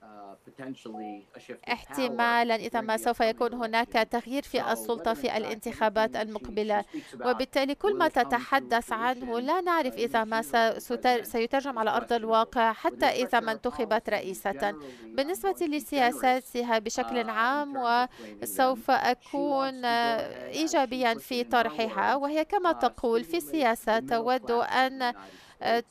احتمالا إذا ما سوف يكون هناك تغيير في السلطة في الانتخابات المقبلة وبالتالي كل ما تتحدث عنه لا نعرف إذا ما سيترجم على أرض الواقع حتى إذا ما انتخبت رئيسة بالنسبة لسياساتها بشكل uh, عام وسوف أكون إيجابيا في طرحها وهي كما uh, تقول في السياسة تود أن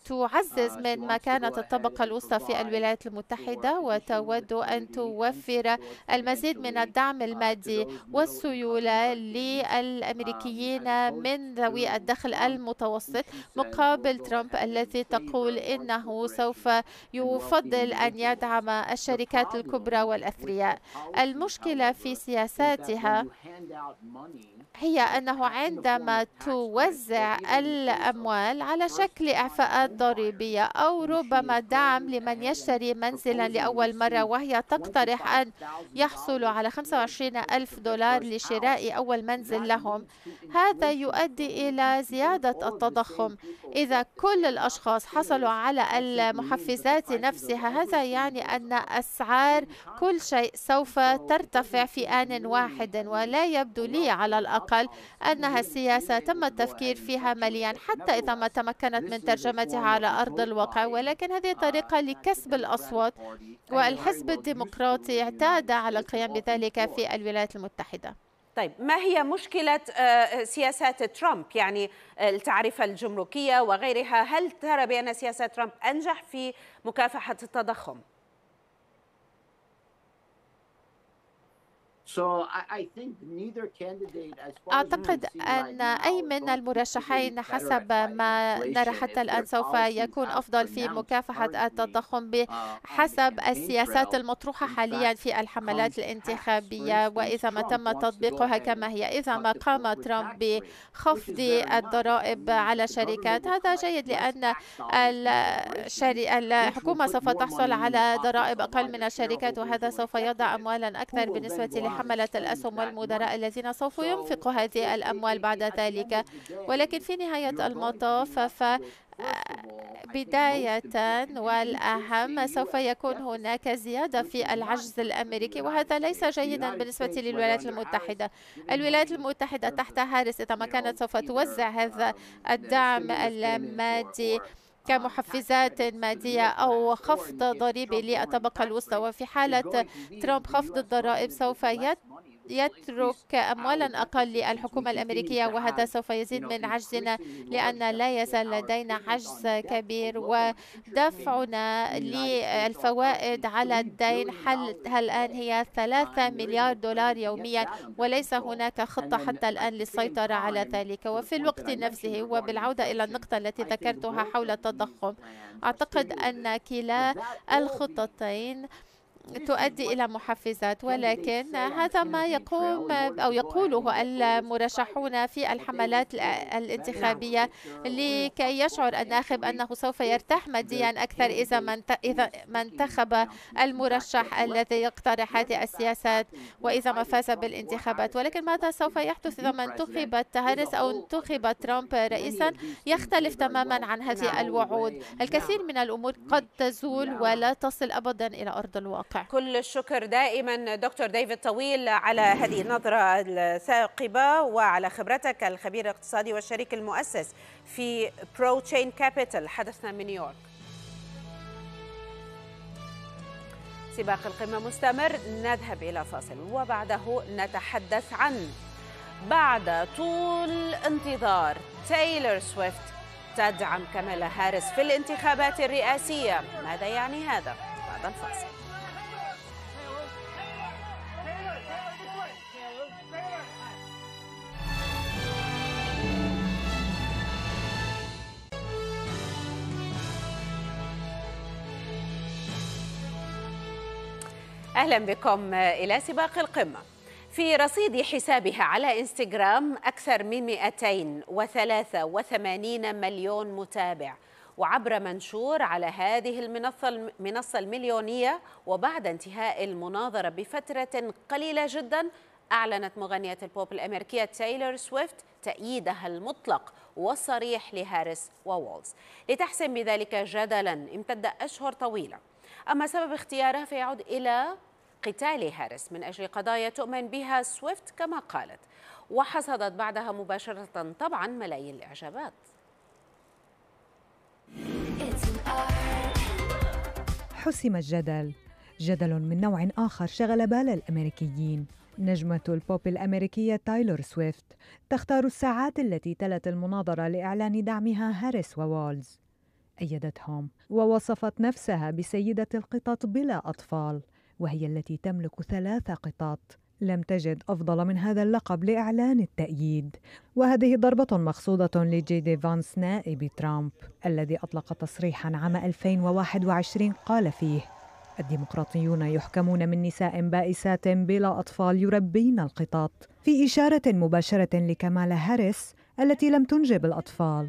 تعزز من مكانة الطبقة الوسطى في الولايات المتحدة وتود أن توفر المزيد من الدعم المادي والسيولة للأمريكيين من ذوي الدخل المتوسط مقابل ترامب الذي تقول إنه سوف يفضل أن يدعم الشركات الكبرى والأثرياء المشكلة في سياساتها هي أنه عندما توزع الأموال على شكل إعفاء مكافآت ضريبية أو ربما دعم لمن يشتري منزلا لأول مرة وهي تقترح أن يحصلوا على 25 ألف دولار لشراء أول منزل لهم هذا يؤدي إلى زيادة التضخم إذا كل الأشخاص حصلوا على المحفزات نفسها هذا يعني أن أسعار كل شيء سوف ترتفع في آن واحد ولا يبدو لي على الأقل أنها سياسة تم التفكير فيها مليا حتى إذا ما تمكنت من ترجمة وترجمتها على أرض الواقع ولكن هذه طريقة لكسب الأصوات والحزب الديمقراطي اعتاد على القيام بذلك في الولايات المتحدة طيب ما هي مشكلة آه، سياسات ترامب يعني آه، التعرفة الجمركية وغيرها هل ترى بأن سياسات ترامب أنجح في مكافحة التضخم؟ أعتقد أن أي من المرشحين حسب ما نرى حتى الآن سوف يكون أفضل في مكافحة التضخم بحسب uh, السياسات المطروحة حاليا في الحملات الانتخابية وإذا ما تم تطبيقها كما هي إذا ما قام ترامب بخفض الضرائب على شركات هذا جيد لأن الحكومة سوف تحصل على ضرائب أقل من الشركات وهذا سوف يضع أموالا أكثر بالنسبة لها تحملة الأسهم والمدراء الذين سوف ينفقوا هذه الأموال بعد ذلك ولكن في نهاية المطاف ف بداية والأهم سوف يكون هناك زيادة في العجز الأمريكي وهذا ليس جيدا بالنسبة للولايات المتحدة الولايات المتحدة تحت هارس إذا ما كانت سوف توزع هذا الدعم المادي كمحفزات مادية أو خفض ضريبي للطبقة الوسطى وفي حالة ترامب خفض الضرائب سوف يت يترك أموالا أقل للحكومة الأمريكية وهذا سوف يزيد من عجزنا لأن لا يزال لدينا عجز كبير ودفعنا للفوائد على الدين حل الآن هي 3 مليار دولار يوميا وليس هناك خطة حتى الآن للسيطرة على ذلك وفي الوقت نفسه وبالعودة إلى النقطة التي ذكرتها حول التضخم أعتقد أن كلا الخطتين تؤدي إلى محفزات ولكن هذا ما يقوم أو يقوله المرشحون في الحملات الانتخابية لكي يشعر الناخب أنه سوف يرتاح ماديا أكثر إذا إذا ما انتخب المرشح الذي يقترح هذه السياسات وإذا ما فاز بالانتخابات ولكن ماذا سوف يحدث إذا ما انتخبت هاريس أو انتخب ترامب رئيسا يختلف تماما عن هذه الوعود الكثير من الأمور قد تزول ولا تصل أبدا إلى أرض الواقع كل الشكر دائما دكتور ديفيد طويل على هذه النظرة الثاقبة وعلى خبرتك الخبير الاقتصادي والشريك المؤسس في برو تشين كابيتال حدثنا من نيويورك سباق القمة مستمر نذهب إلى فاصل وبعده نتحدث عن بعد طول انتظار تايلر سويفت تدعم كاميلا هاريس في الانتخابات الرئاسية ماذا يعني هذا؟ بعد الفاصل أهلا بكم إلى سباق القمة في رصيد حسابها على انستغرام أكثر من 283 مليون متابع وعبر منشور على هذه المنصة المليونية وبعد انتهاء المناظرة بفترة قليلة جدا أعلنت مغنية البوب الأمريكية تايلور سويفت تأييدها المطلق والصريح لهاريس وولز لتحسم بذلك جدلا امتد أشهر طويلة أما سبب اختياره فيعود إلى قتال هارس من أجل قضايا تؤمن بها سويفت كما قالت وحصدت بعدها مباشرة طبعا ملايين الإعجابات حسم الجدل جدل من نوع آخر شغل بال الأمريكيين نجمة البوب الأمريكية تايلور سويفت تختار الساعات التي تلت المناظرة لإعلان دعمها هاريس ووالز أيدتهم ووصفت نفسها بسيدة القطط بلا أطفال وهي التي تملك ثلاث قطط لم تجد أفضل من هذا اللقب لإعلان التأييد وهذه ضربة مقصودة لجي دي فانس نائب ترامب الذي أطلق تصريحا عام 2021 قال فيه الديمقراطيون يحكمون من نساء بائسات بلا أطفال يربين القطط في إشارة مباشرة لكمال هاريس التي لم تنجب الأطفال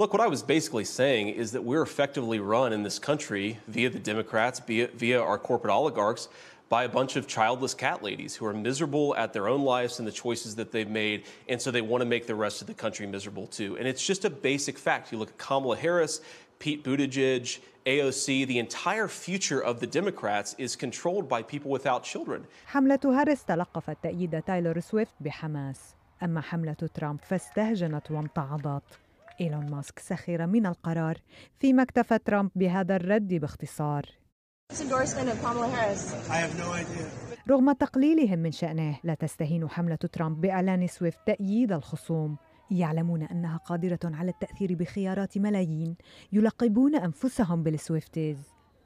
Look, what I was basically saying is that we're effectively run in this country via the Democrats, via, via our corporate oligarchs, by a bunch of childless cat ladies who are miserable at their own lives and the choices that they've made. And so they want to make the rest of the country miserable too. And it's just a basic fact. You look at Kamala Harris, Pete Buttigieg, AOC, the entire future of the Democrats is controlled by people without children. حملة هاريس تأييد سويفت بحماس، أما حملة ترامب فاستهجنت وامتعضت. إيلون ماسك سخر من القرار فيما اكتفى ترامب بهذا الرد باختصار رغم تقليلهم من شأنه لا تستهين حملة ترامب بإعلان سويفت تأييد الخصوم يعلمون انها قادره على التاثير بخيارات ملايين يلقبون انفسهم بالسويفتيز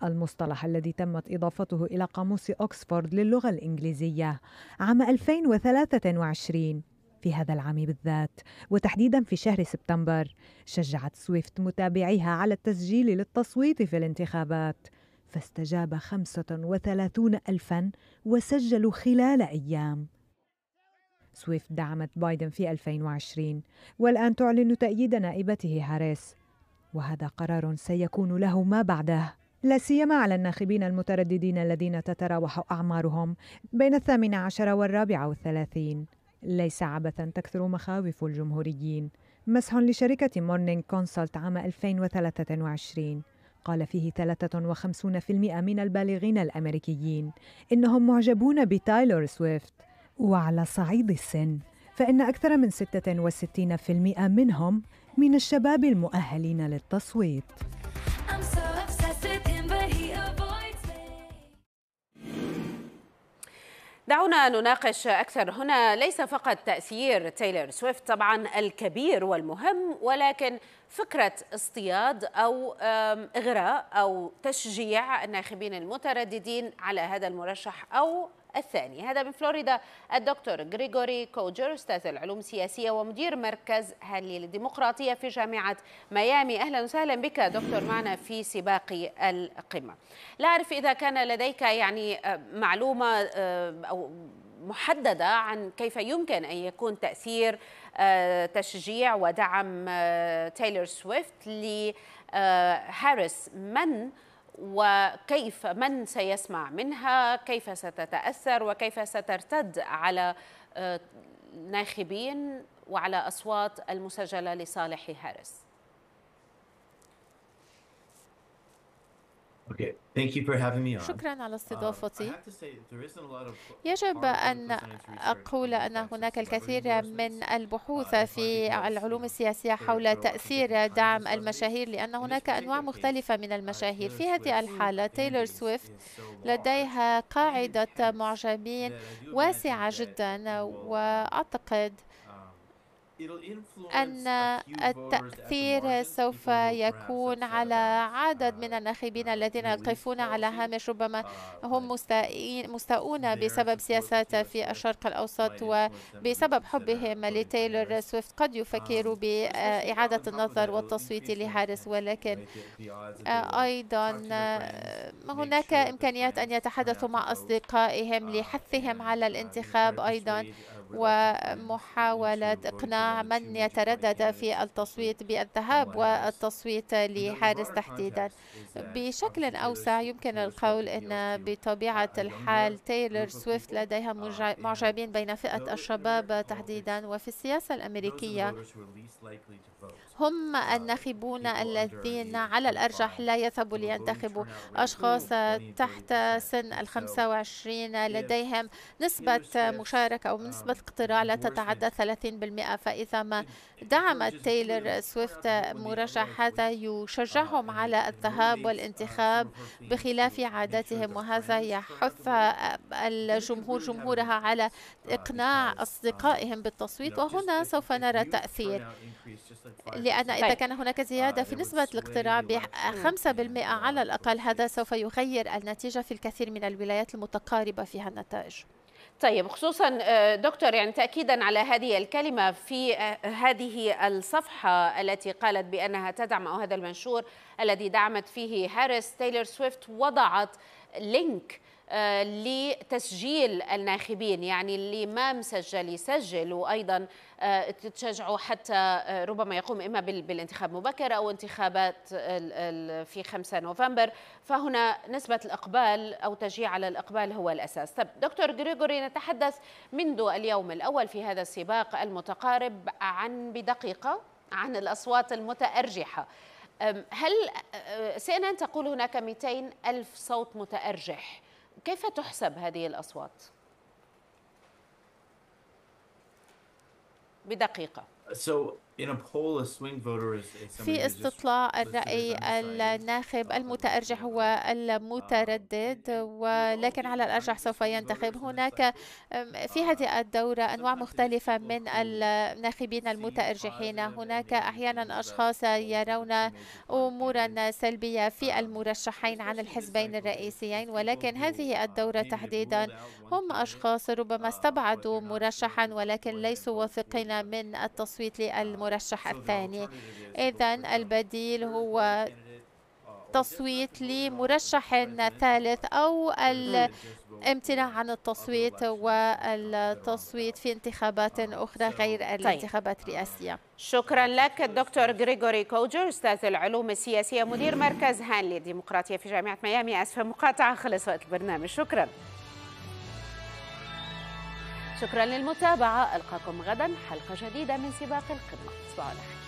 المصطلح الذي تمت اضافته الى قاموس اوكسفورد للغه الانجليزيه عام 2023 في هذا العام بالذات وتحديدا في شهر سبتمبر شجعت سويفت متابعيها على التسجيل للتصويت في الانتخابات فاستجاب 35 ألفا وسجلوا خلال أيام سويفت دعمت بايدن في 2020 والآن تعلن تأييد نائبته هاريس وهذا قرار سيكون له ما بعده لا سيما على الناخبين المترددين الذين تتراوح أعمارهم بين الثامنة عشر والرابعة والثلاثين ليس عبثا تكثر مخاوف الجمهوريين مسح لشركة مورنينغ كونسلت عام 2023 قال فيه 53% من البالغين الأمريكيين إنهم معجبون بتايلور سويفت وعلى صعيد السن فإن أكثر من 66% منهم من الشباب المؤهلين للتصويت دعونا نناقش أكثر هنا ليس فقط تأثير تايلر سويفت طبعا الكبير والمهم ولكن فكرة اصطياد أو إغراء أو تشجيع الناخبين المترددين على هذا المرشح أو الثاني هذا من فلوريدا الدكتور غريغوري كوجر أستاذ العلوم السياسية ومدير مركز هالي للديمقراطية في جامعة ميامي أهلا وسهلا بك دكتور معنا في سباق القمة لا أعرف إذا كان لديك يعني آه، معلومة آه، أو محددة عن كيف يمكن أن يكون تأثير آه، تشجيع ودعم تايلور سويفت لهاريس من وكيف من سيسمع منها كيف ستتأثر وكيف سترتد على آه، ناخبين وعلى أصوات المسجلة لصالح هارس شكرا على استضافتي. Um, يجب أن أقول أن هناك الكثير من uh, البحوث في العلوم السياسية حول تأثير دعم المشاهير لأن هناك أنواع مختلفة من uh, المشاهير في هذه الحالة تايلور سويفت لديها قاعدة معجبين واسعة جدا وأعتقد أن التأثير سوف يكون على عدد من uh, الناخبين uh, الذين يقفون على هامش ربما uh, هم مستاؤون بسبب سياسات في الشرق الأوسط وبسبب حبهم لتايلور سويفت قد يفكروا um, بإعادة النظر والتصويت لهارس ولكن آه، أيضا هناك إمكانيات أن يتحدثوا مع أصدقائهم لحثهم على الانتخاب أيضا ومحاولة إقناع من يتردد في التصويت بالذهاب والتصويت لحارس تحديدا بشكل أوسع يمكن القول أن بطبيعة الحال تايلور سويفت لديها معجبين بين فئة الشباب تحديدا وفي السياسة الأمريكية هم الناخبون الذين على الأرجح لا يذهبوا لينتخبوا أشخاص تحت سن الخمسة 25 لديهم نسبة مشاركة أو نسبة اقتراع لا تتعدى 30% فإذا ما دعمت تايلر سويفت مرشحاته يشجعهم على الذهاب والانتخاب بخلاف عاداتهم وهذا يحث الجمهور جمهورها على إقناع أصدقائهم بالتصويت وهنا سوف نرى تأثير لأن إذا طيب. كان هناك زيادة في نسبة الاقتراع ب 5% على الأقل هذا سوف يغير النتيجة في الكثير من الولايات المتقاربة فيها النتائج طيب خصوصا آه، دكتور يعني تأكيدا على هذه الكلمة في آه، هذه الصفحة التي قالت بأنها تدعم أو هذا المنشور الذي دعمت فيه هاريس تايلر سويفت وضعت لينك آه، لتسجيل الناخبين يعني اللي ما مسجل يسجل وأيضا آه، تشجعوا حتى آه، ربما يقوم إما بالانتخاب مبكر أو انتخابات في 5 نوفمبر فهنا نسبة الإقبال أو تشجيع على الإقبال هو الأساس طب دكتور غريغوري نتحدث منذ اليوم الأول في هذا السباق المتقارب عن بدقيقة عن الأصوات المتأرجحة هل سي ان ان تقول هناك 200 ألف صوت متأرجح كيف تحسب هذه الأصوات؟ بدقيقة. So في استطلاع الرأي الناخب المتأرجح هو المتردد uh, ولكن على الأرجح سوف ينتخب هناك في هذه الدورة أنواع مختلفة من الناخبين المتأرجحين هناك أحيانا أشخاص يرون أمورا uh, سلبية في uh, المرشحين عن الحزبين الرئيسيين ولكن هذه الدورة تحديدا هم أشخاص ربما استبعدوا مرشحا ولكن ليسوا واثقين من التصويت للمرشحين المرشح الثاني إذا البديل هو تصويت لمرشح ثالث أو الامتناع عن التصويت والتصويت في انتخابات آه، أخرى غير الانتخابات الرئاسية شكرا لك الدكتور غريغوري كوجر أستاذ العلوم السياسية مدير مركز هان للديمقراطية في جامعة ميامي أسف مقاطعة خلص وقت البرنامج شكرا شكرا للمتابعة ألقاكم غدا حلقة جديدة من سباق القمة تصبحوا على خير